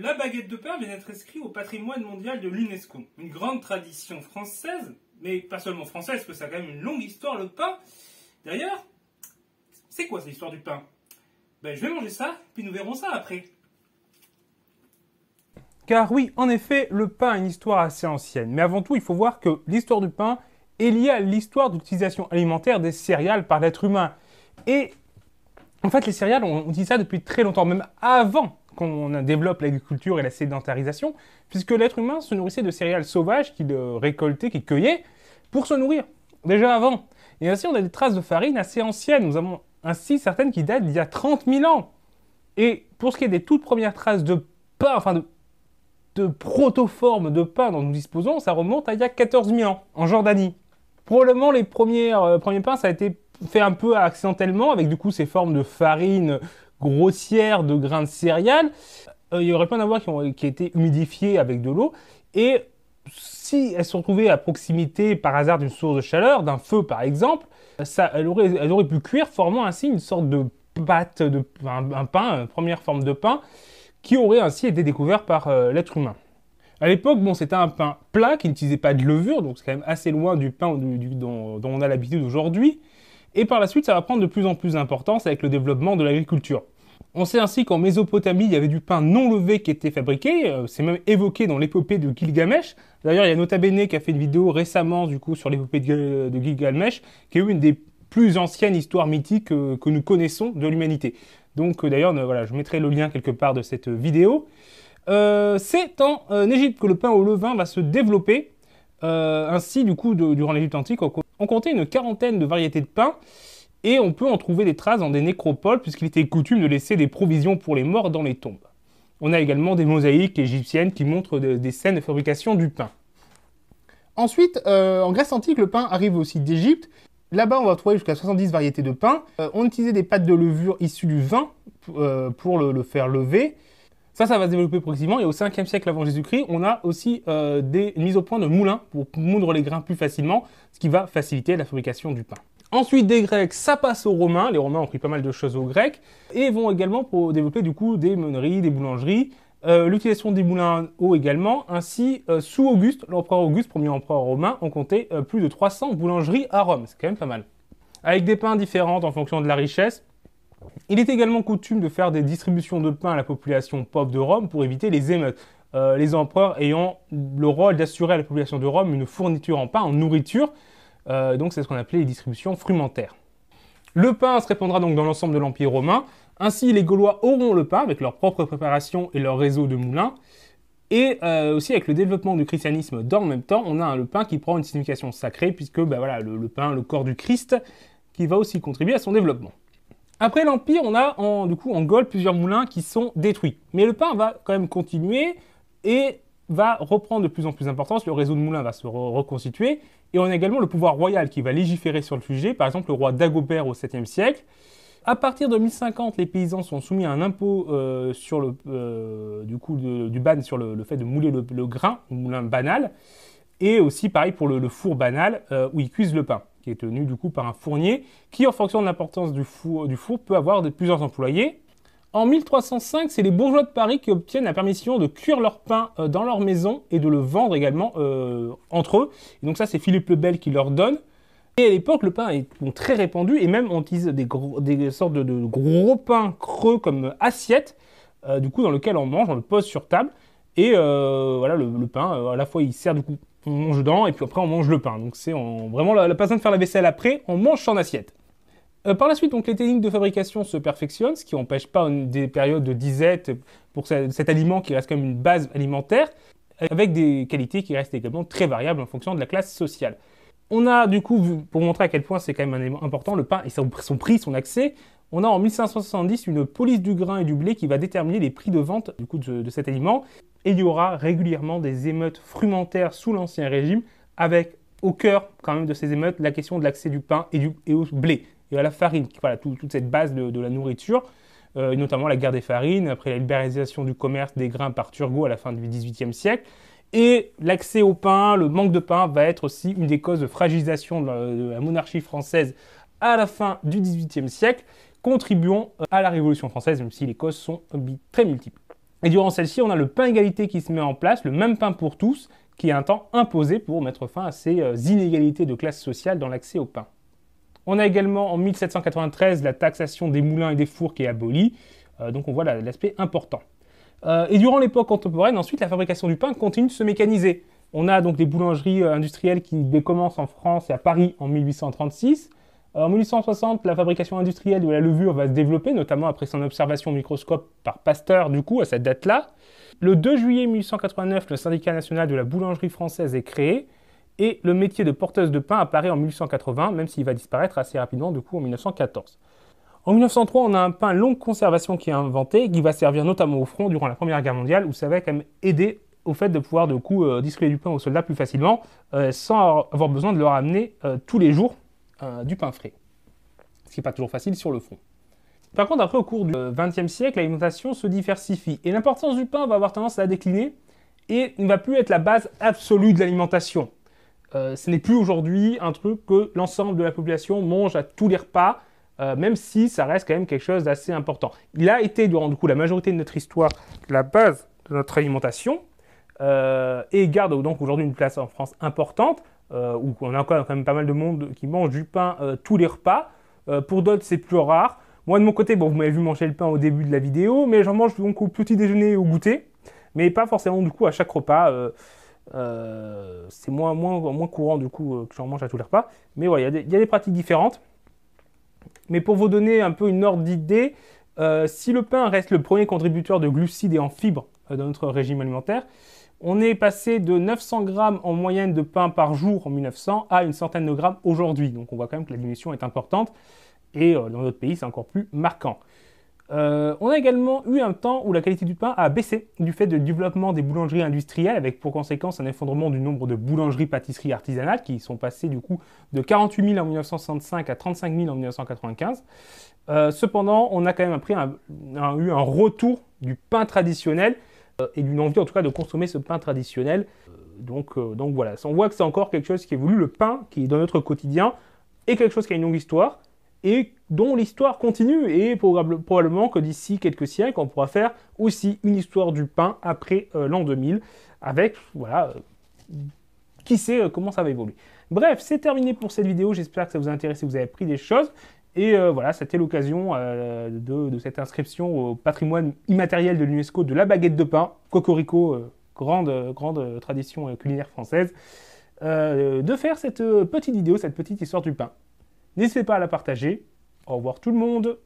la baguette de pain vient d'être inscrite au patrimoine mondial de l'UNESCO. Une grande tradition française, mais pas seulement française, parce que ça a quand même une longue histoire, le pain. D'ailleurs, c'est quoi cette histoire du pain Ben, je vais manger ça, puis nous verrons ça après. Car oui, en effet, le pain a une histoire assez ancienne. Mais avant tout, il faut voir que l'histoire du pain est liée à l'histoire d'utilisation alimentaire des céréales par l'être humain. Et en fait, les céréales, ont on dit ça depuis très longtemps, même avant développe l'agriculture et la sédentarisation, puisque l'être humain se nourrissait de céréales sauvages qu'il euh, récoltait, qu'il cueillait, pour se nourrir, déjà avant. Et ainsi, on a des traces de farine assez anciennes. Nous avons ainsi certaines qui datent d'il y a 30 000 ans. Et pour ce qui est des toutes premières traces de pain, enfin de, de protoformes de pain dont nous disposons, ça remonte à il y a 14 000 ans, en Jordanie. Probablement, les premiers, euh, premiers pains, ça a été fait un peu accidentellement, avec du coup ces formes de farine grossière de grains de céréales. Euh, il y aurait plein d'avoir qui ont qui été humidifiés avec de l'eau. Et si elles se retrouvaient à proximité par hasard d'une source de chaleur, d'un feu par exemple, ça, elles, auraient, pu cuire, formant ainsi une sorte de pâte, de, un, pain, une euh, première forme de pain, qui aurait ainsi été découvert par euh, l'être humain. À l'époque, bon, c'était un pain plat qui n'utilisait pas de levure, donc c'est quand même assez loin du pain dont, dont, on a l'habitude aujourd'hui. Et par la suite, ça va prendre de plus en plus d'importance avec le développement de l'agriculture. On sait ainsi qu'en Mésopotamie, il y avait du pain non levé qui était fabriqué. Euh, c'est même évoqué dans l'épopée de Gilgamesh. D'ailleurs, il y a Nota Bene qui a fait une vidéo récemment du coup sur l'épopée de, Gilgamesh, qui est une des plus anciennes histoires mythiques euh, que, nous connaissons de l'humanité. Donc euh, d'ailleurs, voilà, je mettrai le lien quelque part de cette vidéo. c'est en Égypte que le pain au levain va se développer. ainsi, du coup, durant l'Égypte antique, on comptait une quarantaine de variétés de pain et on peut en trouver des traces dans des nécropoles puisqu'il était coutume de laisser des provisions pour les morts dans les tombes. On a également des mosaïques égyptiennes qui montrent des scènes de fabrication du pain. Ensuite, euh, en Grèce antique, le pain arrive aussi d'Égypte. Là-bas, on va trouver jusqu'à 70 variétés de pain. Euh, on utilisait des pâtes de levure issues du vin euh, pour le, faire lever. Ça, ça va se développer progressivement. Et au 5e siècle avant Jésus-Christ, on a aussi des mises au point de moulins pour moudre les grains plus facilement, ce qui va faciliter la fabrication du pain. Ensuite, des Grecs, ça passe aux Romains. Les Romains ont pris pas mal de choses aux Grecs. Et vont également pour développer du coup des meuneries, des boulangeries, euh, l'utilisation des moulins à également. Ainsi, euh, sous Auguste, l'empereur Auguste, premier empereur romain, on comptait euh, plus de 300 boulangeries à Rome. C'est quand même pas mal. Avec des pains différents en fonction de la richesse. Il est également coutume de faire des distributions de pain à la population pauvre de Rome pour éviter les émeutes. les empereurs ayant le rôle d'assurer à la population de Rome une fourniture en pain, en nourriture, euh, donc c'est ce qu'on appelait les distributions frumentaires. Le pain se répandra donc dans l'ensemble de l'Empire romain. Ainsi, les Gaulois auront le pain avec leur propre préparation et leur réseau de moulins. Et euh, aussi avec le développement du christianisme dans le même temps, on a le pain qui prend une signification sacrée, puisque bah voilà, le, pain, le corps du Christ, qui va aussi contribuer à son développement. Après l'Empire, on a en, du coup en Gaule plusieurs moulins qui sont détruits. Mais le pain va quand même continuer et va reprendre de plus en plus d'importance, le réseau de moulins va se reconstituer, et on a également le pouvoir royal qui va légiférer sur le sujet, par exemple le roi Dagobert au 7e siècle. À partir de 1050, les paysans sont soumis à un impôt euh, sur le, euh, du, coup, du ban sur le, fait de mouler le, grain, le moulin banal, et aussi pareil pour le, four banal euh, où ils cuisent le pain, qui est tenu du coup par un fournier qui, en fonction de l'importance du four, du four, peut avoir de, plusieurs employés. En 1305, c'est les bourgeois de Paris qui obtiennent la permission de cuire leur pain euh, dans leur maison et de le vendre également euh, entre eux. Et donc ça, c'est Philippe le Bel qui leur donne. Et à l'époque, le pain est très répandu et même on utilise des, sortes de, gros pains creux comme assiette. Euh, du coup dans lequel on mange, on le pose sur table et voilà le, pain. à la fois, il sert du coup, on mange dedans et puis après on mange le pain. Donc c'est vraiment la, personne de faire la vaisselle après, on mange son assiette. Euh, par la suite, donc, les techniques de fabrication se perfectionnent, ce qui n'empêche pas des périodes de disette pour cet aliment qui reste comme une base alimentaire, euh, avec des qualités qui restent également très variables en fonction de la classe sociale. On a du coup, pour montrer à quel point c'est quand même un élément important, le pain et son, prix, son accès, on a en 1570 une police du grain et du blé qui va déterminer les prix de vente du coup, de, cet aliment. Et il y aura régulièrement des émeutes frumentaires sous l'Ancien Régime, avec au cœur quand même de ces émeutes la question de l'accès du pain et, du, et au blé il y la farine, voilà, toute cette base de, la nourriture, euh, notamment la guerre des farines, après la libéralisation du commerce des grains par Turgot à la fin du XVIIIe siècle. Et l'accès au pain, le manque de pain va être aussi une des causes de fragilisation de la, monarchie française à la fin du XVIIIe siècle, contribuant euh, à la Révolution française, même si les causes sont très multiples. Et durant celle-ci, on a le pain égalité qui se met en place, le même pain pour tous, qui est un temps imposé pour mettre fin à ces euh, inégalités de classe sociale dans l'accès au pain. On a également en 1793 la taxation des moulins et des fours qui est abolie, euh, donc on voit l'aspect important. Euh, et durant l'époque contemporaine, ensuite, la fabrication du pain continue de se mécaniser. On a donc des boulangeries euh, industrielles qui décommencent en France et à Paris en 1836. En 1860, la fabrication industrielle de la levure va se développer, notamment après son observation au microscope par Pasteur, du coup, à cette date-là. Le 2 juillet 1889, le syndicat national de la boulangerie française est créé. Et le métier de porteuse de pain apparaît en 1880, même s'il va disparaître assez rapidement, du coup, en 1914. En 1903, on a un pain longue conservation qui est inventé, qui va servir notamment au front durant la Première Guerre mondiale, où ça va quand même aider au fait de pouvoir coup euh, distribuer du pain aux soldats plus facilement, euh, sans avoir besoin de leur amener euh, tous les jours du pain frais. Ce qui n'est pas toujours facile sur le front. Par contre, après, au cours du XXe siècle, l'alimentation se diversifie, et l'importance du pain va avoir tendance à décliner, et ne va plus être la base absolue de l'alimentation. Euh, ce n'est plus aujourd'hui un truc que l'ensemble de la population mange à tous les repas, euh, même si ça reste quand même quelque chose d'assez important. Il a été durant du coup la majorité de notre histoire la base de notre alimentation euh, et garde donc aujourd'hui une place en France importante où on a encore quand même pas mal de monde qui mange du pain tous les repas. pour d'autres c'est plus rare. Moi de mon côté, vous m'avez vu manger le pain au début de la vidéo, mais j'en mange donc au petit déjeuner ou au goûter, mais pas forcément du coup à chaque repas. Euh, c'est moins, moins, moins courant du coup euh, que j'en mange à tous les repas. Mais voilà, il y, a des pratiques différentes. Mais pour vous donner un peu une ordre d'idée, euh, si le pain reste le premier contributeur de glucides et en fibres dans notre régime alimentaire, on est passé de 900 grammes en moyenne de pain par jour en 1900 à une centaine de grammes aujourd'hui. Donc on voit quand même que la diminution est importante. Et dans d'autres pays, c'est encore plus marquant. Euh, on a également eu un temps où la qualité du pain a baissé du fait du développement des boulangeries industrielles, avec pour conséquence un effondrement du nombre de boulangeries-pâtisseries artisanales qui sont passées du coup de 48 000 en 1965 à 35 000 en 1995. Euh, cependant, on a quand même appris un, eu un retour du pain traditionnel euh, et d'une envie en tout cas de consommer ce pain traditionnel. donc, donc voilà, on voit que c'est encore quelque chose qui est voulu le pain qui est dans notre quotidien est quelque chose qui a une longue histoire et dont l'histoire continue et probablement que d'ici quelques siècles, on pourra faire aussi une histoire du pain après euh, l'an 2000 avec, voilà, euh, qui sait euh, comment ça va évoluer. Bref, c'est terminé pour cette vidéo. J'espère que ça vous a intéressé, vous avez appris des choses. Et voilà, c'était l'occasion de, cette inscription au patrimoine immatériel de l'UNESCO de la baguette de pain, Cocorico, grande, grande tradition culinaire française, de faire cette petite vidéo, cette petite histoire du pain. N'hésitez pas à la partager, au revoir tout le monde